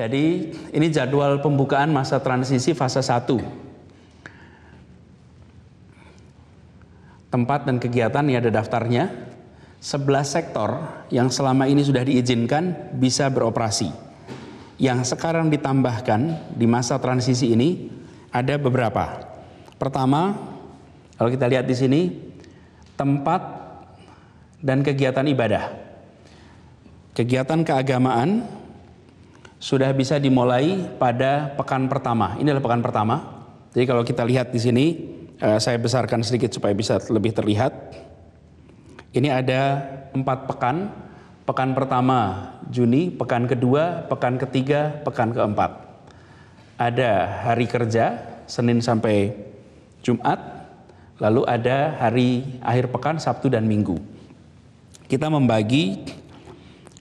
Jadi ini jadwal pembukaan masa transisi fase 1. Tempat dan kegiatan ya ada daftarnya. 11 sektor yang selama ini sudah diizinkan bisa beroperasi. Yang sekarang ditambahkan di masa transisi ini ada beberapa. Pertama, kalau kita lihat di sini, tempat dan kegiatan ibadah. Kegiatan keagamaan sudah bisa dimulai pada pekan pertama. Ini adalah pekan pertama. Jadi kalau kita lihat di sini, eh, saya besarkan sedikit supaya bisa lebih terlihat. Ini ada empat pekan. Pekan pertama Juni, pekan kedua, pekan ketiga, pekan keempat. Ada hari kerja, Senin sampai Jumat. Lalu ada hari akhir pekan, Sabtu dan Minggu. Kita membagi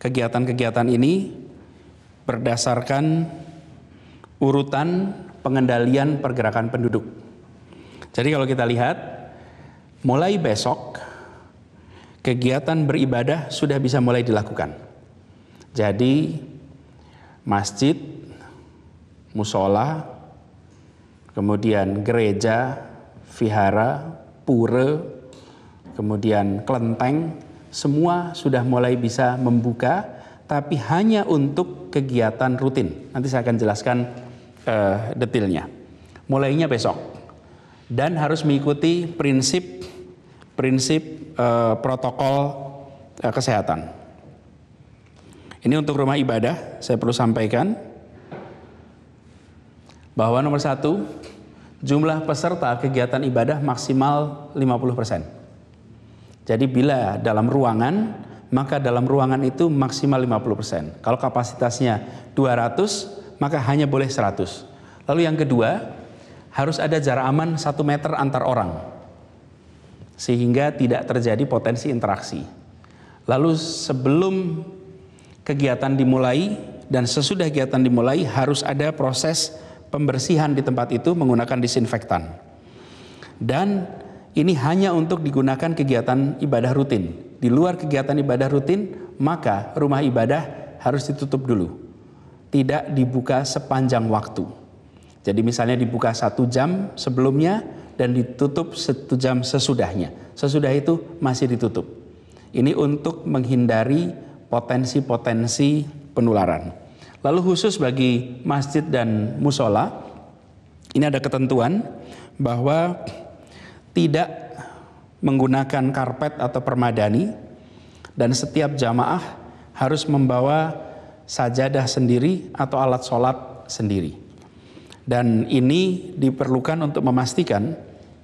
kegiatan-kegiatan ini berdasarkan urutan pengendalian pergerakan penduduk. Jadi kalau kita lihat, mulai besok kegiatan beribadah sudah bisa mulai dilakukan. Jadi masjid, musola, kemudian gereja, vihara, pura, kemudian kelenteng, semua sudah mulai bisa membuka tapi hanya untuk kegiatan rutin. Nanti saya akan jelaskan uh, detailnya. Mulainya besok dan harus mengikuti prinsip prinsip uh, protokol uh, kesehatan. Ini untuk rumah ibadah, saya perlu sampaikan bahwa nomor satu, jumlah peserta kegiatan ibadah maksimal 50%. Jadi bila dalam ruangan maka dalam ruangan itu maksimal 50%. Kalau kapasitasnya 200, maka hanya boleh 100. Lalu yang kedua, harus ada jarak aman 1 meter antar orang. Sehingga tidak terjadi potensi interaksi. Lalu sebelum kegiatan dimulai dan sesudah kegiatan dimulai harus ada proses pembersihan di tempat itu menggunakan disinfektan. Dan ini hanya untuk digunakan kegiatan ibadah rutin di luar kegiatan ibadah rutin, maka rumah ibadah harus ditutup dulu. Tidak dibuka sepanjang waktu. Jadi misalnya dibuka satu jam sebelumnya dan ditutup satu jam sesudahnya. Sesudah itu masih ditutup. Ini untuk menghindari potensi-potensi penularan. Lalu khusus bagi masjid dan musola, ini ada ketentuan bahwa tidak menggunakan karpet atau permadani dan setiap jamaah harus membawa sajadah sendiri atau alat sholat sendiri. Dan ini diperlukan untuk memastikan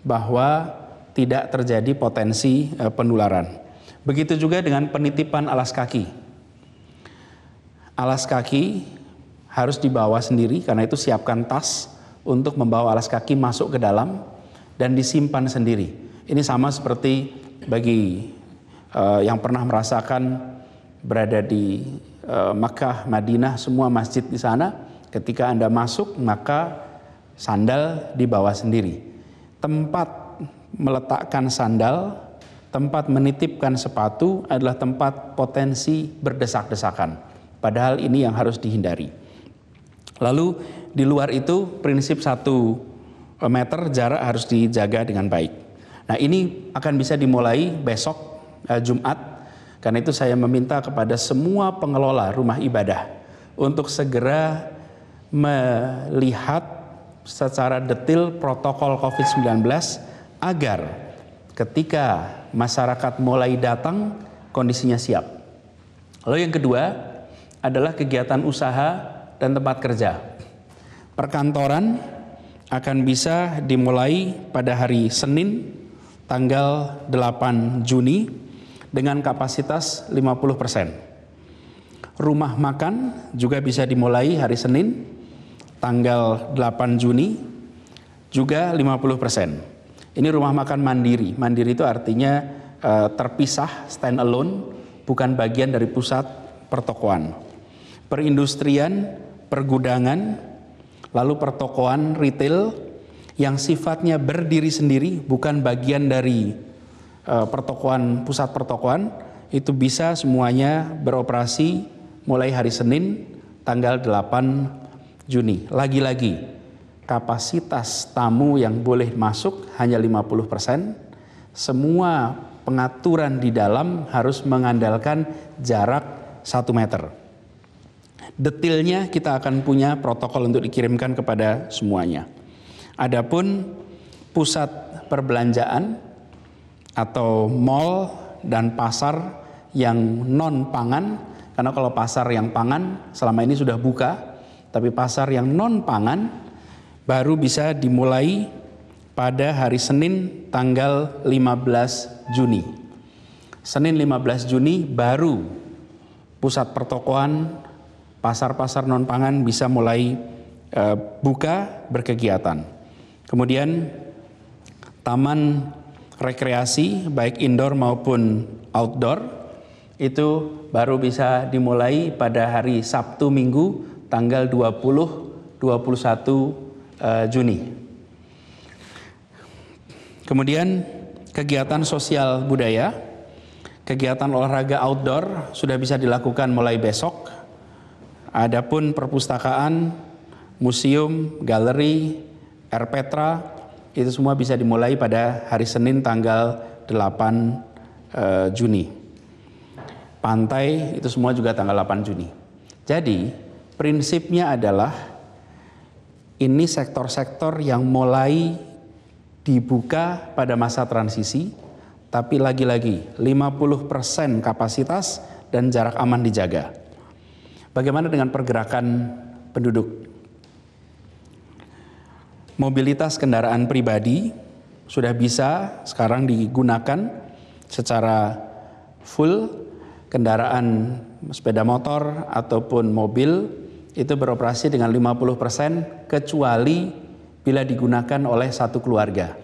bahwa tidak terjadi potensi eh, penularan. Begitu juga dengan penitipan alas kaki. Alas kaki harus dibawa sendiri karena itu siapkan tas untuk membawa alas kaki masuk ke dalam dan disimpan sendiri ini sama seperti bagi uh, yang pernah merasakan berada di uh, Makkah, Madinah, semua masjid di sana. Ketika Anda masuk, maka sandal dibawa sendiri. Tempat meletakkan sandal, tempat menitipkan sepatu adalah tempat potensi berdesak-desakan. Padahal ini yang harus dihindari. Lalu di luar itu prinsip satu eh, meter jarak harus dijaga dengan baik. Nah ini akan bisa dimulai besok uh, Jumat. Karena itu saya meminta kepada semua pengelola rumah ibadah untuk segera melihat secara detail protokol COVID-19 agar ketika masyarakat mulai datang kondisinya siap. Lalu yang kedua adalah kegiatan usaha dan tempat kerja. Perkantoran akan bisa dimulai pada hari Senin tanggal 8 Juni dengan kapasitas 50%. Rumah makan juga bisa dimulai hari Senin tanggal 8 Juni juga 50%. Ini rumah makan mandiri. Mandiri itu artinya e, terpisah stand alone bukan bagian dari pusat pertokoan. Perindustrian, pergudangan, lalu pertokoan retail yang sifatnya berdiri sendiri bukan bagian dari uh, eh, pertokoan pusat pertokoan itu bisa semuanya beroperasi mulai hari Senin tanggal 8 Juni. Lagi-lagi kapasitas tamu yang boleh masuk hanya 50%. Semua pengaturan di dalam harus mengandalkan jarak 1 meter. Detilnya kita akan punya protokol untuk dikirimkan kepada semuanya. Adapun pusat perbelanjaan atau mall dan pasar yang non pangan karena kalau pasar yang pangan selama ini sudah buka tapi pasar yang non pangan baru bisa dimulai pada hari Senin tanggal 15 Juni. Senin 15 Juni baru pusat pertokoan, pasar-pasar non pangan bisa mulai e, buka berkegiatan. Kemudian taman rekreasi baik indoor maupun outdoor itu baru bisa dimulai pada hari Sabtu Minggu tanggal 20 21 eh, Juni. Kemudian kegiatan sosial budaya, kegiatan olahraga outdoor sudah bisa dilakukan mulai besok. Adapun perpustakaan, museum, galeri, RPetra itu semua bisa dimulai pada hari Senin tanggal 8 eh, Juni. Pantai itu semua juga tanggal 8 Juni. Jadi prinsipnya adalah ini sektor-sektor yang mulai dibuka pada masa transisi, tapi lagi-lagi 50% kapasitas dan jarak aman dijaga. Bagaimana dengan pergerakan penduduk? mobilitas kendaraan pribadi sudah bisa sekarang digunakan secara full kendaraan sepeda motor ataupun mobil itu beroperasi dengan 50% kecuali bila digunakan oleh satu keluarga.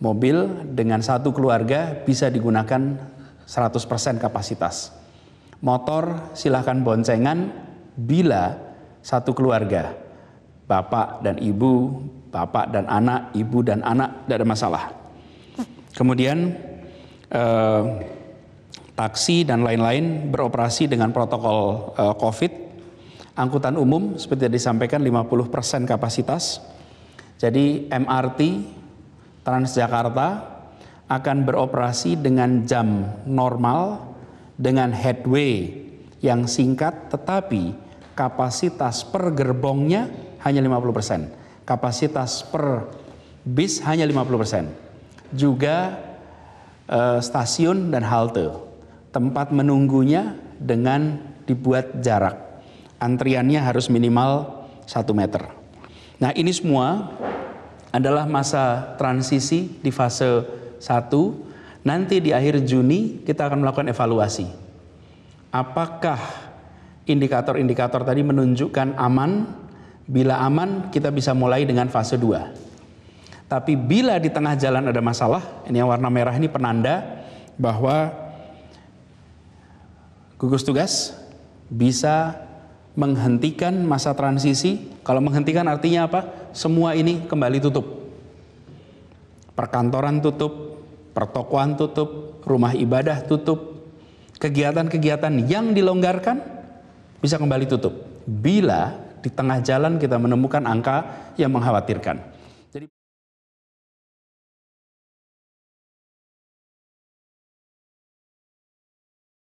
Mobil dengan satu keluarga bisa digunakan 100% kapasitas. Motor silahkan boncengan bila satu keluarga bapak dan ibu, bapak dan anak, ibu dan anak, tidak ada masalah. Kemudian eh, taksi dan lain-lain beroperasi dengan protokol eh, COVID. Angkutan umum seperti yang disampaikan 50% kapasitas. Jadi MRT Transjakarta akan beroperasi dengan jam normal dengan headway yang singkat tetapi kapasitas per gerbongnya hanya 50%. Kapasitas per bis hanya 50%. Juga eh, stasiun dan halte. Tempat menunggunya dengan dibuat jarak. Antriannya harus minimal 1 meter. Nah ini semua adalah masa transisi di fase 1. Nanti di akhir Juni kita akan melakukan evaluasi. Apakah indikator-indikator tadi menunjukkan aman Bila aman, kita bisa mulai dengan fase 2. Tapi bila di tengah jalan ada masalah, ini yang warna merah ini penanda bahwa gugus tugas bisa menghentikan masa transisi. Kalau menghentikan artinya apa? Semua ini kembali tutup. Perkantoran tutup, pertokoan tutup, rumah ibadah tutup, kegiatan-kegiatan yang dilonggarkan bisa kembali tutup. Bila di tengah jalan kita menemukan angka yang mengkhawatirkan.